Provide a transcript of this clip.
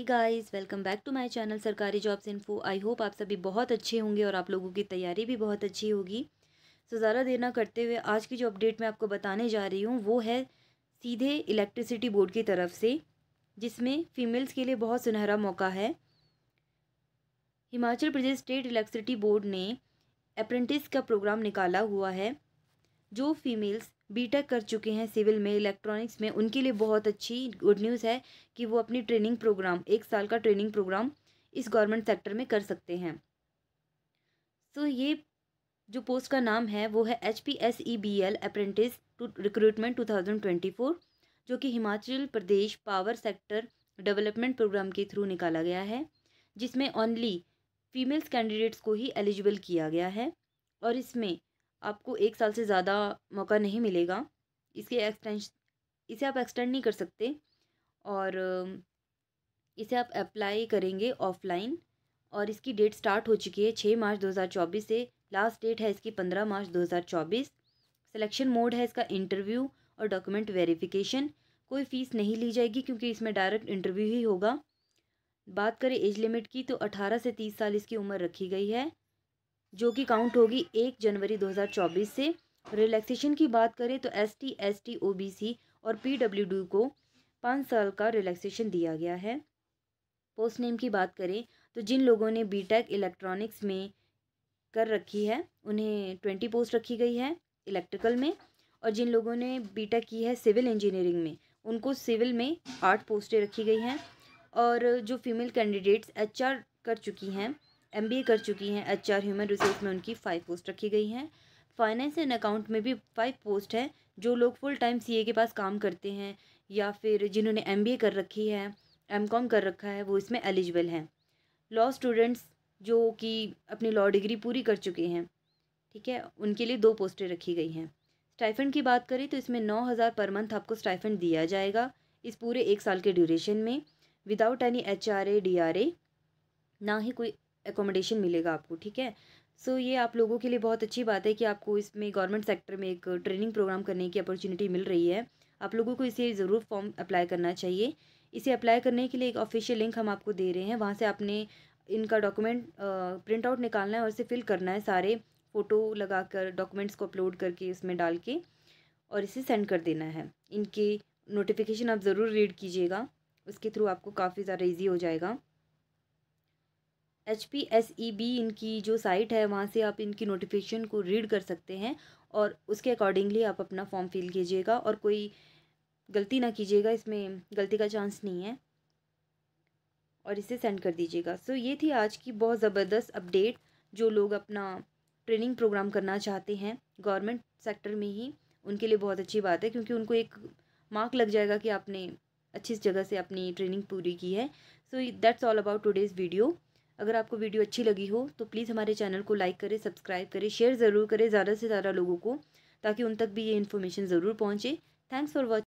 hey guys welcome back to my channel सरकारी jobs info I hope आप सभी बहुत अच्छे होंगे और आप लोगों की तैयारी भी बहुत अच्छी होगी सो so, ज़्यादा देर ना करते हुए आज की जो अपडेट मैं आपको बताने जा रही हूँ वो है सीधे इलेक्ट्रिसिटी बोर्ड की तरफ से जिसमें फ़ीमेल्स के लिए बहुत सुनहरा मौका है Himachal Pradesh state electricity board ने अप्रेंटिस का प्रोग्राम निकाला हुआ है जो फीमेल्स बीटेक कर चुके हैं सिविल में इलेक्ट्रॉनिक्स में उनके लिए बहुत अच्छी गुड न्यूज़ है कि वो अपनी ट्रेनिंग प्रोग्राम एक साल का ट्रेनिंग प्रोग्राम इस गवर्नमेंट सेक्टर में कर सकते हैं सो so, ये जो पोस्ट का नाम है वो है H P S E B L apprentice to recruitment two thousand twenty four जो कि Himachal Pradesh power sector development program के थ्रू निकाला गया है जिसमें ओनली फीमेल्स कैंडिडेट्स को ही एलिजिबल किया गया है और इसमें आपको एक साल से ज़्यादा मौका नहीं मिलेगा इसके एक्सटेंश इसे आप एक्सटेंड नहीं कर सकते और इसे आप अप्लाई करेंगे ऑफलाइन और इसकी डेट स्टार्ट हो चुकी है छः मार्च 2024 से लास्ट डेट है इसकी पंद्रह मार्च 2024 सिलेक्शन मोड है इसका इंटरव्यू और डॉक्यूमेंट वेरिफिकेशन कोई फ़ीस नहीं ली जाएगी क्योंकि इसमें डायरेक्ट इंटरव्यू ही होगा बात करें एज लिमिट की तो अठारह से तीस साल इसकी उम्र रखी गई है जो कि काउंट होगी एक जनवरी 2024 से रिलैक्सेशन की बात करें तो S T S T O B C और पी डब्ल्यू डी को पाँच साल का रिलैक्सेशन दिया गया है पोस्ट नेम की बात करें तो जिन लोगों ने बी टेक इलेक्ट्रॉनिक्स में कर रखी है उन्हें ट्वेंटी पोस्ट रखी गई है इलेक्ट्रिकल में और जिन लोगों ने बी टेक e की है सिविल इंजीनियरिंग में उनको सिविल में आठ पोस्टें रखी गई हैं और जो फीमेल कैंडिडेट्स आर कर चुकी हैं एम कर चुकी हैं एच ह्यूमन रिसोर्स में उनकी फाइव पोस्ट रखी गई हैं फाइनेंस एंड अकाउंट में भी फाइव पोस्ट हैं जो लोग फुल टाइम सी के पास काम करते हैं या फिर जिन्होंने एम कर रखी है एम कर रखा है वो इसमें एलिजिबल हैं लॉ स्टूडेंट्स जो कि अपनी लॉ डिग्री पूरी कर चुके हैं ठीक है उनके लिए दो पोस्टें रखी गई हैं स्टाइफंड की बात करें तो इसमें नौ हज़ार पर मंथ आपको स्टाइफंड दिया जाएगा इस पूरे एक साल के ड्यूरेशन में without any H R A D R A ना ही कोई एकोमोडेशन मिलेगा आपको ठीक है सो so, ये आप लोगों के लिए बहुत अच्छी बात है कि आपको इसमें गवर्नमेंट सेक्टर में एक ट्रेनिंग प्रोग्राम करने की अपॉर्चुनिटी मिल रही है आप लोगों को इसे ज़रूर फॉर्म अप्लाई करना चाहिए इसे अप्लाई करने के लिए एक ऑफिशियल लिंक हम आपको दे रहे हैं वहाँ से आपने इनका डॉक्यूमेंट प्रिंट आउट निकालना है और इसे फिल करना है सारे फ़ोटो लगा कर डॉक्यूमेंट्स को अपलोड करके उसमें डाल के और इसे सेंड कर देना है इनके नोटिफिकेशन आप ज़रूर रीड कीजिएगा उसके थ्रू आपको काफ़ी ज़्यादा ईजी हो जाएगा H P S E B इनकी जो साइट है वहाँ से आप इनकी नोटिफिकेशन को रीड कर सकते हैं और उसके अकॉर्डिंगली आप अपना फॉर्म फिल कीजिएगा और कोई गलती ना कीजिएगा इसमें गलती का चांस नहीं है और इसे सेंड कर दीजिएगा सो ये थी आज की बहुत ज़बरदस्त अपडेट जो लोग अपना ट्रेनिंग प्रोग्राम करना चाहते हैं गवर्नमेंट सेक्टर में ही उनके लिए बहुत अच्छी बात है क्योंकि उनको एक मार्क लग जाएगा कि आपने अच्छी जगह से अपनी ट्रेनिंग पूरी की है so that's all about today's video अगर आपको वीडियो अच्छी लगी हो तो प्लीज़ हमारे चैनल को लाइक करें सब्सक्राइब करें शेयर ज़रूर करें ज़्यादा से ज़्यादा लोगों को ताकि उन तक भी ये इन्फॉर्मेशन ज़रूर पहुँचे थैंक्स फॉर वॉचिंग